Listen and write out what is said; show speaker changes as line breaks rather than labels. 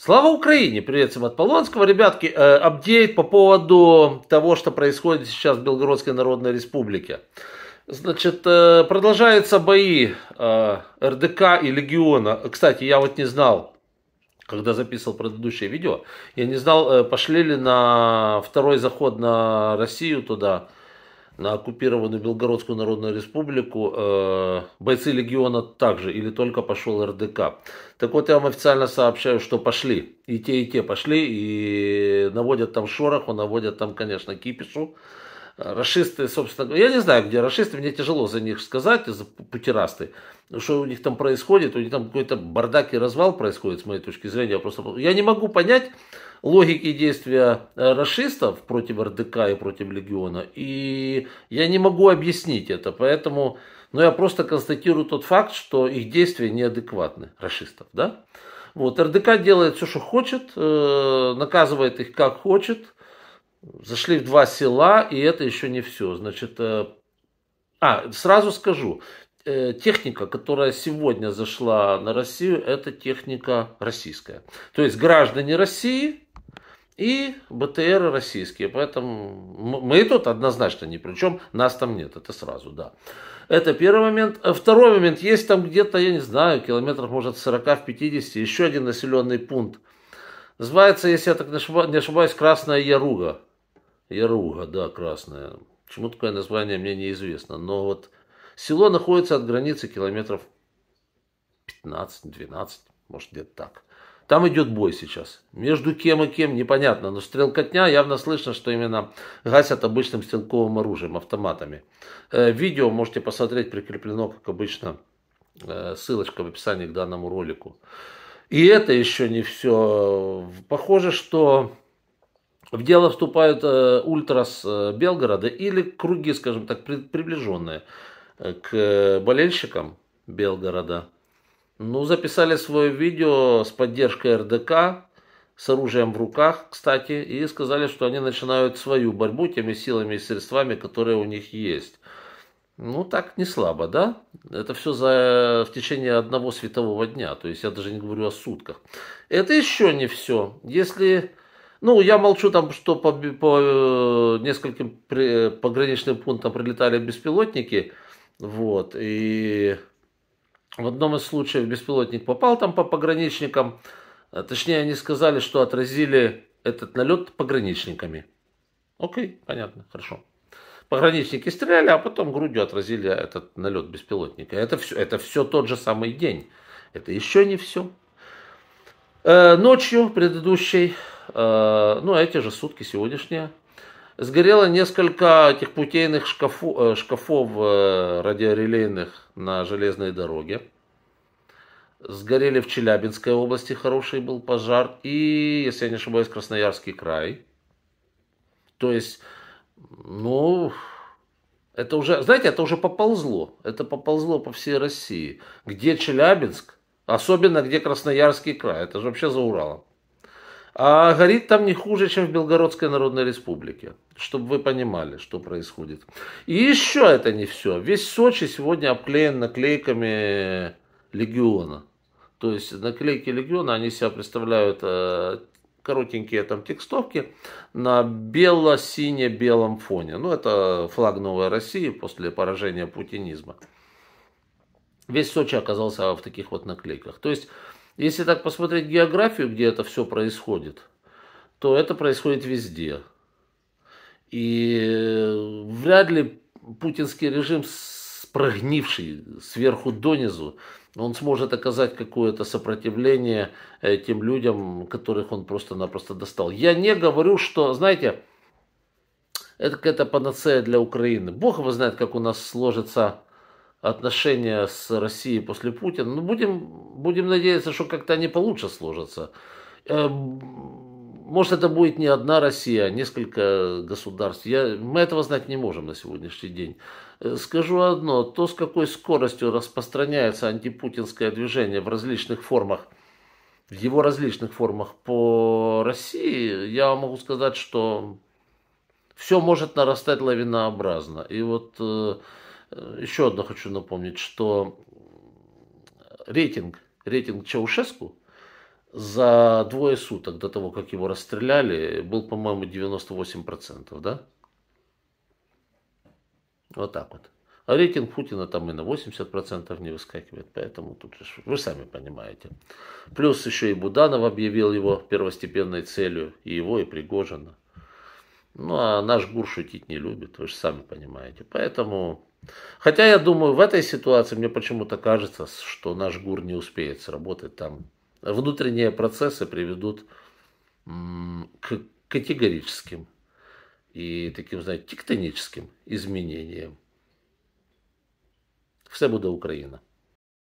Слава Украине! Приветствуем от Полонского. Ребятки, э, апдейт по поводу того, что происходит сейчас в Белгородской Народной Республике. Значит, э, продолжаются бои э, РДК и Легиона. Кстати, я вот не знал, когда записывал предыдущее видео, я не знал, э, пошли ли на второй заход на Россию туда на оккупированную Белгородскую Народную Республику э, бойцы легиона также или только пошел РДК. Так вот, я вам официально сообщаю, что пошли. И те, и те пошли, и наводят там шороху, наводят там, конечно, кипишу. Рашисты, собственно, говоря, ну, я не знаю, где рашисты, мне тяжело за них сказать, за путерасты, что у них там происходит, у них там какой-то бардак и развал происходит, с моей точки зрения. Я, просто, я не могу понять логики действия э, расистов против РДК и против Легиона, и я не могу объяснить это, поэтому но ну, я просто констатирую тот факт, что их действия неадекватны, расистов, да? Вот, РДК делает все, что хочет, э, наказывает их как хочет – Зашли в два села, и это еще не все. Значит, э, а, сразу скажу, э, техника, которая сегодня зашла на Россию, это техника российская. То есть граждане России и БТР российские. Поэтому мы тут однозначно ни при чем, нас там нет, это сразу, да. Это первый момент. Э, второй момент, есть там где-то, я не знаю, километров может 40 в 50, еще один населенный пункт. Называется, если я так не ошибаюсь, Красная Яруга. Яруга, да, красная. Почему такое название, мне неизвестно. Но вот село находится от границы километров 15-12, может где-то так. Там идет бой сейчас. Между кем и кем, непонятно. Но стрелкотня явно слышно, что именно гасят обычным стрелковым оружием, автоматами. Э, видео можете посмотреть, прикреплено, как обычно, э, ссылочка в описании к данному ролику. И это еще не все. Похоже, что в дело вступают э, ультрас э, Белгорода или круги, скажем так, при, приближенные э, к э, болельщикам Белгорода. Ну, записали свое видео с поддержкой РДК, с оружием в руках, кстати, и сказали, что они начинают свою борьбу теми силами и средствами, которые у них есть. Ну, так не слабо, да? Это все за, в течение одного светового дня. То есть я даже не говорю о сутках. Это еще не все. Если ну, я молчу там, что по, по э, нескольким при, пограничным пунктам прилетали беспилотники. Вот, и в одном из случаев беспилотник попал там по пограничникам. Э, точнее, они сказали, что отразили этот налет пограничниками. Окей, понятно, хорошо. Пограничники стреляли, а потом грудью отразили этот налет беспилотника. Это все, это все тот же самый день. Это еще не все. Э, ночью предыдущей Э, ну, а эти же сутки сегодняшние. Сгорело несколько этих путейных шкафу, э, шкафов э, радиорелейных на железной дороге. Сгорели в Челябинской области, хороший был пожар. И, если я не ошибаюсь, Красноярский край. То есть, ну, это уже, знаете, это уже поползло. Это поползло по всей России. Где Челябинск, особенно где Красноярский край. Это же вообще за Уралом. А горит там не хуже, чем в Белгородской Народной Республике, чтобы вы понимали, что происходит. И еще это не все. Весь Сочи сегодня обклеен наклейками легиона. То есть наклейки легиона, они себя представляют э, коротенькие там текстовки на бело-сине-белом фоне. Ну, это флаг Новой России после поражения путинизма. Весь Сочи оказался в таких вот наклейках. То есть если так посмотреть географию, где это все происходит, то это происходит везде. И э, вряд ли путинский режим, прогнивший сверху донизу, он сможет оказать какое-то сопротивление э, тем людям, которых он просто-напросто достал. Я не говорю, что, знаете, это какая-то панацея для Украины. Бог его знает, как у нас сложится отношения с Россией после Путина. Ну, будем, будем надеяться, что как-то они получше сложатся. Эм, может, это будет не одна Россия, а несколько государств. Я, мы этого знать не можем на сегодняшний день. Э, скажу одно, то, с какой скоростью распространяется антипутинское движение в различных формах, в его различных формах по России, я могу сказать, что все может нарастать лавинообразно. И вот э, Э, еще одно хочу напомнить, что рейтинг, рейтинг Чаушеску за двое суток до того, как его расстреляли, был, по-моему, 98%, да? Вот так вот. А рейтинг Путина там и на 80% не выскакивает, поэтому тут вы сами понимаете. Плюс еще и Буданов объявил его первостепенной целью, и его, и Пригожина. Ну, а наш ГУР шутить не любит, вы же сами понимаете. Поэтому, хотя я думаю, в этой ситуации мне почему-то кажется, что наш ГУР не успеет сработать там. Внутренние процессы приведут к категорическим и таким, знаете, тектоническим изменениям. Все будет Украина.